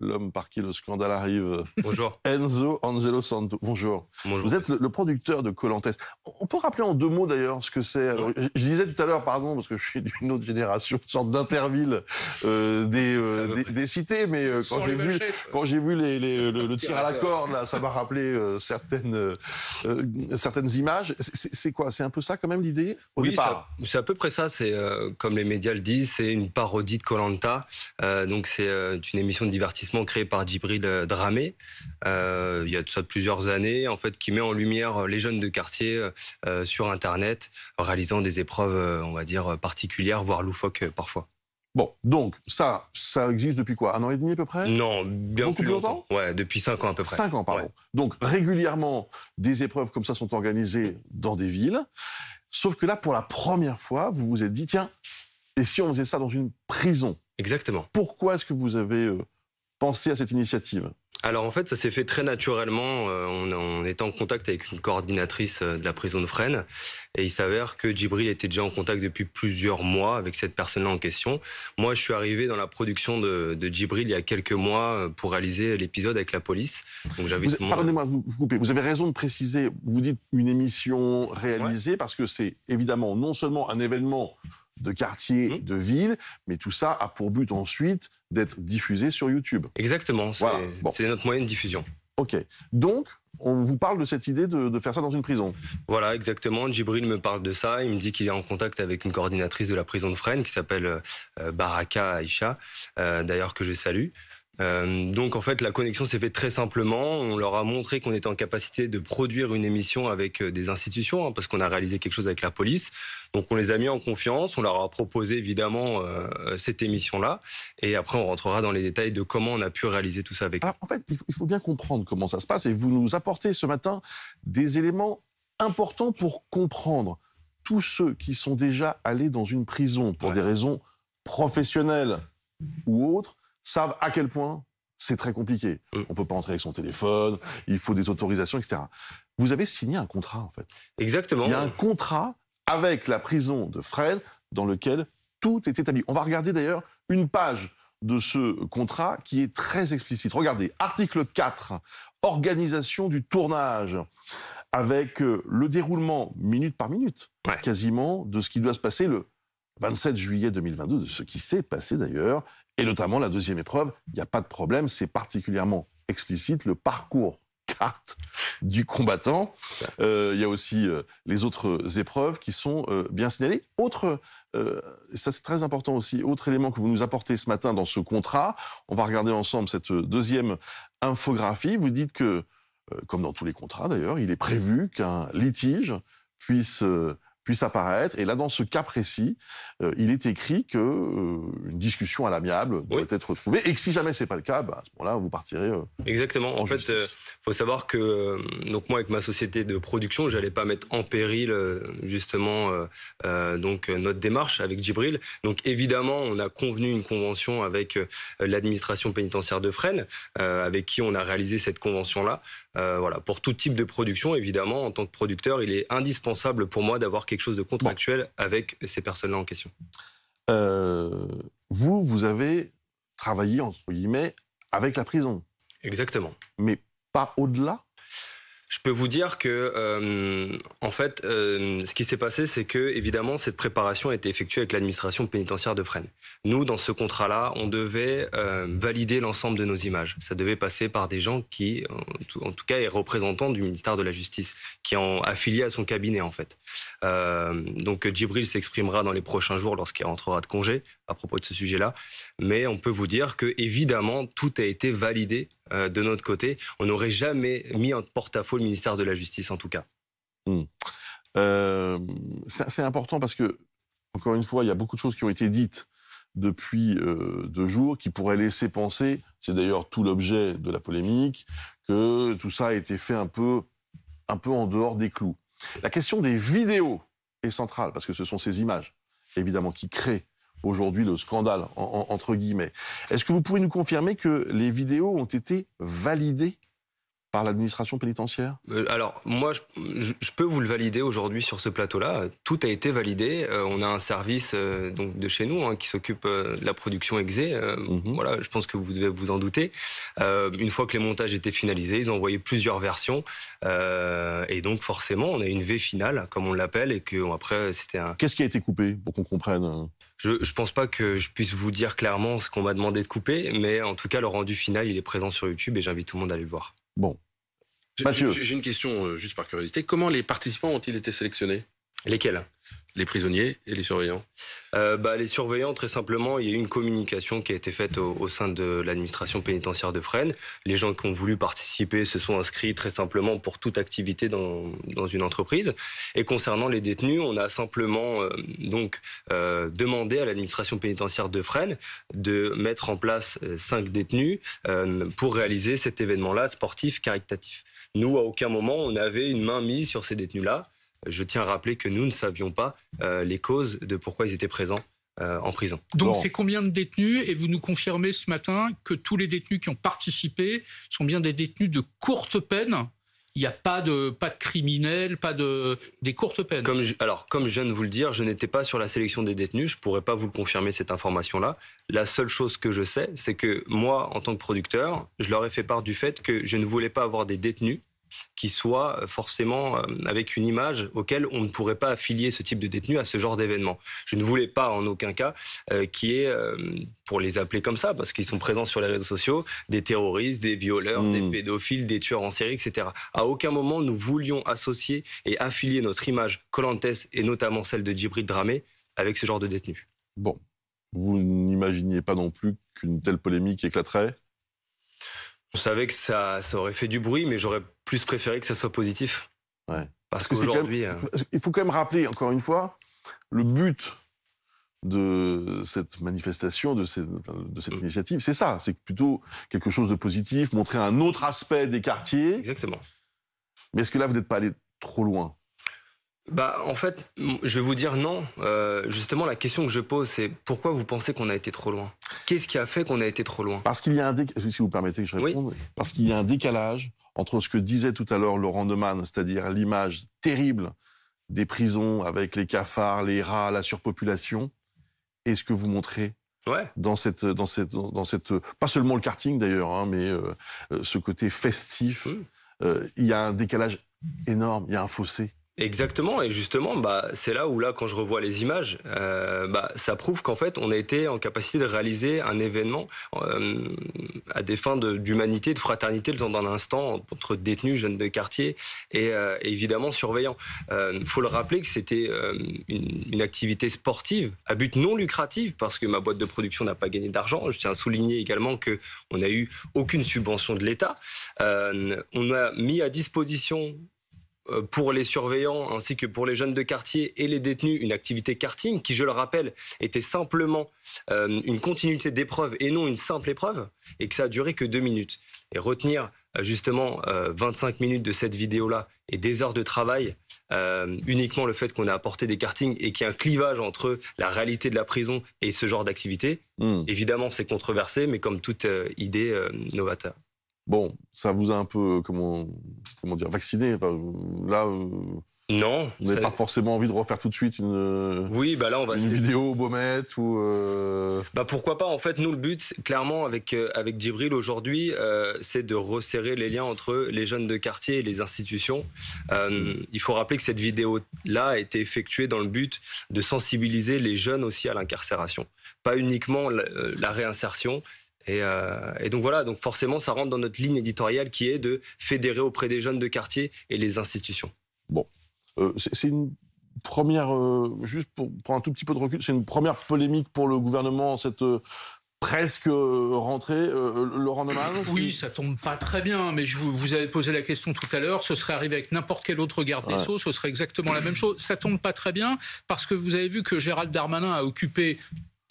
l'homme par qui le scandale arrive. Bonjour. Enzo Angelo Santo. Bonjour. Bonjour. Vous êtes le, producteur de Colantes. On peut rappeler en deux mots d'ailleurs ce que c'est. Euh, je disais tout à l'heure, pardon, parce que je suis d'une autre génération, une sorte d'interville euh, euh, des, cités, mais quand j'ai vu, quand j'ai vu les, le, tir à la corde, là, ça m'a rappelé certaines, certaines images. C'est quoi C'est un peu ça quand même l'idée au départ C'est à peu près ça. C'est comme les médias le disent, c'est une parodie de Colanta. donc c'est une émission de divertissement créé par Djibril Dramé, euh, il y a de plusieurs années, en fait, qui met en lumière les jeunes de quartier euh, sur Internet, réalisant des épreuves, euh, on va dire, particulières, voire loufoques parfois. Bon, donc ça, ça existe depuis quoi Un an et demi à peu près Non, bien plus, longtemps. Ouais, depuis cinq ans à peu près. Cinq ans, pardon. Donc régulièrement, des épreuves comme ça sont organisées dans des villes. Sauf que là, pour la première fois, vous vous êtes dit, tiens, et si on faisait ça dans une prison Exactement. Pourquoi est-ce que vous avez à cette initiative alors en fait, ça s'est fait très naturellement. Euh, on, est en contact avec une coordinatrice euh, de la prison de Fresnes et il s'avère que Djibril était déjà en contact depuis plusieurs mois avec cette personne-là en question. Moi, je suis arrivé dans la production de, Djibril il y a quelques mois euh, pour réaliser l'épisode avec la police. Pardonnez-moi, vous, coupez. Vous avez raison de préciser. Vous dites une émission réalisée parce que c'est évidemment non seulement un événement de quartier, mmh. de ville, mais tout ça a pour but ensuite d'être diffusé sur YouTube. Exactement, c'est notre moyen de diffusion. Ok, donc on vous parle de cette idée de, faire ça dans une prison. Voilà, exactement. Djibril me parle de ça. Il me dit qu'il est en contact avec une coordinatrice de la prison de Fresnes qui s'appelle euh, Baraka Aïcha, euh, d'ailleurs que je salue. Euh, donc en fait, la connexion s'est faite très simplement. On leur a montré qu'on était en capacité de produire une émission avec euh, des institutions, hein, parce qu'on a réalisé quelque chose avec la police. Donc on les a mis en confiance, on leur a proposé évidemment euh, cette émission-là, et après on rentrera dans les détails de comment on a pu réaliser tout ça avec Alors, En fait, il faut bien comprendre comment ça se passe, et vous nous apportez ce matin des éléments importants pour comprendre tous ceux qui sont déjà allés dans une prison pour des raisons professionnelles ou autres savent à quel point c'est très compliqué. On mm. On peut pas entrer avec son téléphone, il faut des autorisations, etc. Vous avez signé un contrat, en fait. Exactement. Il y a un contrat avec la prison de Fred dans lequel tout est établi. On va regarder d'ailleurs une page de ce contrat qui est très explicite. Regardez, article 4, organisation du tournage, avec euh, le déroulement minute par minute, quasiment, de ce qui doit se passer le 27 juillet 2022, de ce qui s'est passé d'ailleurs, et notamment la deuxième épreuve, il n'y a pas de problème, c'est particulièrement explicite le parcours carte du combattant. Euh, il y a aussi euh, les autres épreuves qui sont euh, bien signalées. Autre, ça c'est très important aussi, autre élément que vous nous apportez ce matin dans ce contrat, on va regarder ensemble cette deuxième infographie. Vous dites que, comme dans tous les contrats d'ailleurs, il est prévu qu'un litige puisse puisse apparaître. Et là, dans ce cas précis, euh, il est écrit que euh, une discussion à l'amiable doit être trouvée, et que si jamais c'est pas le cas, bah, à ce moment-là, vous partirez. Euh, Exactement. En, en fait, faut savoir que donc moi, avec ma société de production, j'allais pas mettre en péril justement donc notre démarche avec Gibril. Donc évidemment, on a convenu une convention avec l'administration pénitentiaire de Fresnes, avec qui on a réalisé cette convention-là. voilà, pour tout type de production, évidemment, en tant que producteur, il est indispensable pour moi d'avoir quelque chose de contractuel avec ces personnes-là en question. Euh, vous, vous avez travaillé, entre guillemets, avec la prison. Exactement. Mais pas au-delà je peux vous dire que, euh, en fait, euh, ce qui s'est passé, c'est que, évidemment, cette préparation a été effectuée avec l'administration pénitentiaire de Fresnes. Nous, dans ce contrat-là, on devait euh, valider l'ensemble de nos images. Ça devait passer par des gens qui, en tout cas, est représentant du ministère de la Justice, qui est affilié à son cabinet, en fait. donc, Djibril s'exprimera dans les prochains jours lorsqu'il rentrera de congé à propos de ce sujet-là. Mais on peut vous dire que, évidemment, tout a été validé de notre côté. On n'aurait jamais mis en porte-à-faux ministère de la Justice en tout cas. Hmm. Euh, c'est important parce que, encore une fois, il y a beaucoup de choses qui ont été dites depuis euh, deux jours qui pourraient laisser penser, c'est d'ailleurs tout l'objet de la polémique, que tout ça a été fait un peu, un peu en dehors des clous. La question des vidéos est centrale parce que ce sont ces images, évidemment, qui créent aujourd'hui le scandale, entre guillemets. Est-ce que vous pouvez nous confirmer que les vidéos ont été validées par l'administration pénitentiaire euh, Alors, moi, je, peux vous le valider aujourd'hui sur ce plateau-là. Tout a été validé. Euh, on a un service euh, donc de chez nous hein, qui s'occupe de la production exé. Mhm. Voilà, je pense que vous devez vous en douter. une fois que les montages étaient finalisés, ils ont envoyé plusieurs versions. et donc, forcément, on a une V finale, comme on l'appelle, et que après, c'était un. Qu'est-ce qui a été coupé pour qu'on comprenne je ne pense pas que je puisse vous dire clairement ce qu'on m'a demandé de couper, mais en tout cas, le rendu final, il est présent sur YouTube et j'invite tout le monde à aller le voir. Bon. J'ai une question, euh, juste par curiosité. Comment les participants ont-ils été sélectionnés Lesquels les prisonniers et les surveillants euh, bah, Les surveillants, très simplement, il y a eu une communication qui a été faite au, au sein de l'administration pénitentiaire de Fresnes. Les gens qui ont voulu participer se sont inscrits très simplement pour toute activité dans, dans une entreprise. Et concernant les détenus, on a simplement euh, donc euh, demandé à l'administration pénitentiaire de Fresnes de mettre en place euh, cinq détenus euh, pour réaliser cet événement-là sportif, caritatif. Nous, à aucun moment, on avait une main mise sur ces détenus-là je tiens à rappeler que nous ne savions pas euh, les causes de pourquoi ils étaient présents euh, en prison. Donc c'est combien de détenus Et vous nous confirmez ce matin que tous les détenus qui ont participé sont bien des détenus de courte peine il n'y a pas de, pas de criminels, pas de, des courtes peines. Comme alors, comme je viens de vous le dire, je n'étais pas sur la sélection des détenus, je pourrais pas vous le confirmer cette information-là. La seule chose que je sais, c'est que moi, en tant que producteur, je leur ai fait part du fait que je ne voulais pas avoir des détenus qui soit euh, forcément euh, avec une image auquel on ne pourrait pas affilier ce type de détenu à ce genre d'événement. Je ne voulais pas en aucun cas euh, qui est euh, pour les appeler comme ça, parce qu'ils sont présents sur les réseaux sociaux, des terroristes, des violeurs, hmm. des pédophiles, des tueurs en série, etc. À aucun moment nous voulions associer et affilier notre image Colantes et notamment celle de Djibril Dramé avec ce genre de détenu. Bon, vous n'imaginiez pas non plus qu'une telle polémique éclaterait on savait que ça, ça aurait fait du bruit, mais j'aurais plus préféré que ça soit positif. Parce, que qu'aujourd'hui. Euh, Il faut quand même rappeler, encore une fois, le but de cette manifestation, de, de cette mm. initiative, c'est ça. C'est plutôt quelque chose de positif, montrer un autre aspect des quartiers. Exactement. Mais est-ce que là, vous n'êtes pas allé trop loin bah, en fait, je vais vous dire non. Euh, justement, la question que je pose, c'est pourquoi vous pensez qu'on a été trop loin Qu'est-ce qui a fait qu'on a été trop loin Parce qu'il y a un si vous permettez je parce qu'il y a un décalage entre ce que disait tout à l'heure Laurent Demann, c'est-à-dire l'image terrible des prisons avec les cafards, les rats, la surpopulation, et ce que vous montrez dans cette, dans cette, dans cette, pas seulement le karting d'ailleurs, hein, mais euh, euh, ce côté festif. Mmh. Euh, il y a un décalage énorme, il y a un fossé. Exactement, et justement, bah, c'est là où là, quand je revois les images, euh, bah, ça prouve qu'en fait, on a été en capacité de réaliser un événement euh, à des fins d'humanité, de, fraternité, le temps d'un instant entre détenus, jeunes de quartier et euh, évidemment surveillants. Il faut le rappeler que c'était une, activité sportive à but non lucratif parce que ma boîte de production n'a pas gagné d'argent. Je tiens à souligner également que n'a eu aucune subvention de l'État. on a mis à disposition euh, pour les surveillants ainsi que pour les jeunes de quartier et les détenus une activité karting qui, je le rappelle, était simplement euh, une continuité d'épreuves et non une simple épreuve et que ça a duré que deux minutes. Et retenir euh, justement 25 minutes de cette vidéo-là et des heures de travail, uniquement le fait qu'on a apporté des kartings et qu'il y a un clivage entre la réalité de la prison et ce genre d'activité, hmm. évidemment c'est controversé, mais comme toute idée novateur. Bon, ça vous a un peu, comment, dire, vacciné. là. Euh, non. Vous n'avez pas forcément envie de refaire tout de suite une, oui, bah là, on va vidéo au Baumette ou. Euh, bah, pourquoi pas En fait, nous, le but, clairement, avec, euh, avec Djibril aujourd'hui, c'est de resserrer les liens entre les jeunes de quartier et les institutions. il faut rappeler que cette vidéo-là a été effectuée dans le but de sensibiliser les jeunes aussi à l'incarcération. Pas uniquement la réinsertion, euh, et, donc voilà, donc forcément, ça rentre dans notre ligne éditoriale qui est de fédérer auprès des jeunes de quartier et les institutions. Bon, euh, c'est une première, euh, juste pour prendre un tout petit peu de recul, c'est une première polémique pour le gouvernement, cette presque rentrée, Laurent Neumann Oui, ça tombe pas très bien, mais je vous, avez posé la question tout à l'heure, ce serait arrivé avec n'importe quel autre garde des Sceaux, ce serait exactement la même chose. Ça tombe pas très bien, parce que vous avez vu que Gérald Darmanin a occupé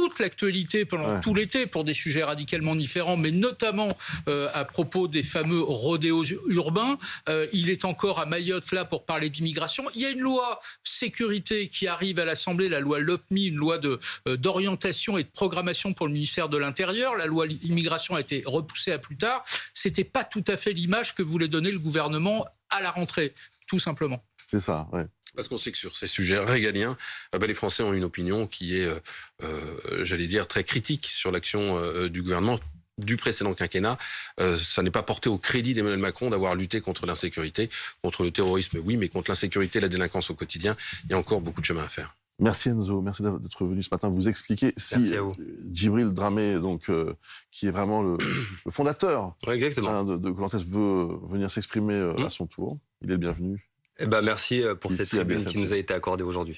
toute l'actualité pendant tout l'été pour des sujets radicalement différents, mais notamment euh, à propos des fameux rodéos urbains. Euh, il est encore à Mayotte là pour parler d'immigration. Il y a une loi sécurité qui arrive à l'Assemblée, la loi LOPMI, une loi de euh, d'orientation et de programmation pour le ministère de l'Intérieur. La loi immigration a été repoussée à plus tard. C'était pas tout à fait l'image que voulait donner le gouvernement à la rentrée, tout simplement. C'est ça, ouais parce qu'on sait que sur ces sujets régaliens, euh, bah, les Français ont une opinion qui est, euh, euh, j'allais dire, très critique sur l'action du gouvernement du précédent quinquennat, ça n'est pas porté au crédit d'Emmanuel Macron d'avoir lutté contre l'insécurité, contre le terrorisme, oui, mais contre l'insécurité la délinquance au quotidien, il y a encore beaucoup de chemin à faire. Merci Enzo, merci d'être venu ce matin vous expliquer si Djibril Dramé, donc, qui est vraiment le, fondateur hein, de, de veut venir s'exprimer mmh. à son tour. Il est le bienvenu. Eh ben, merci euh, pour cette tribune qui nous a été accordée aujourd'hui.